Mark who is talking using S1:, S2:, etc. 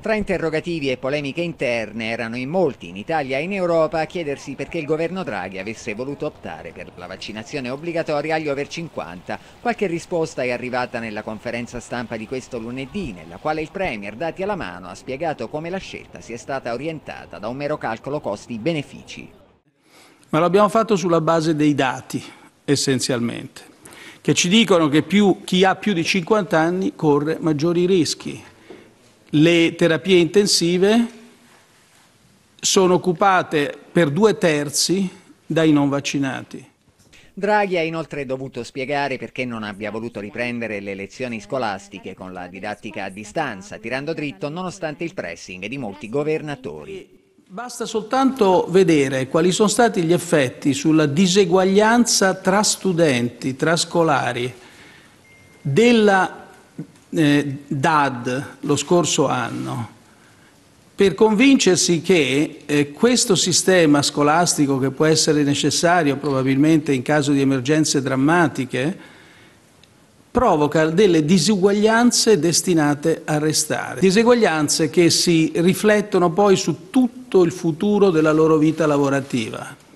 S1: Tra interrogativi e polemiche interne erano in molti in Italia e in Europa a chiedersi perché il governo Draghi avesse voluto optare per la vaccinazione obbligatoria agli over 50. Qualche risposta è arrivata nella conferenza stampa di questo lunedì, nella quale il Premier, dati alla mano, ha spiegato come la scelta sia stata orientata da un mero calcolo
S2: costi-benefici. Ma l'abbiamo fatto sulla base dei dati, essenzialmente, che ci dicono che più, chi ha più di 50 anni corre maggiori rischi le terapie intensive sono occupate per due terzi dai non vaccinati.
S1: Draghi ha inoltre dovuto spiegare perché non abbia voluto riprendere le lezioni scolastiche con la didattica a distanza, tirando dritto nonostante il pressing di molti governatori.
S2: Basta soltanto vedere quali sono stati gli effetti sulla diseguaglianza tra studenti, tra scolari, della eh, DAD lo scorso anno per convincersi che eh, questo sistema scolastico che può essere necessario probabilmente in caso di emergenze drammatiche provoca delle disuguaglianze destinate a restare, diseguaglianze che si riflettono poi su tutto il futuro della loro vita lavorativa.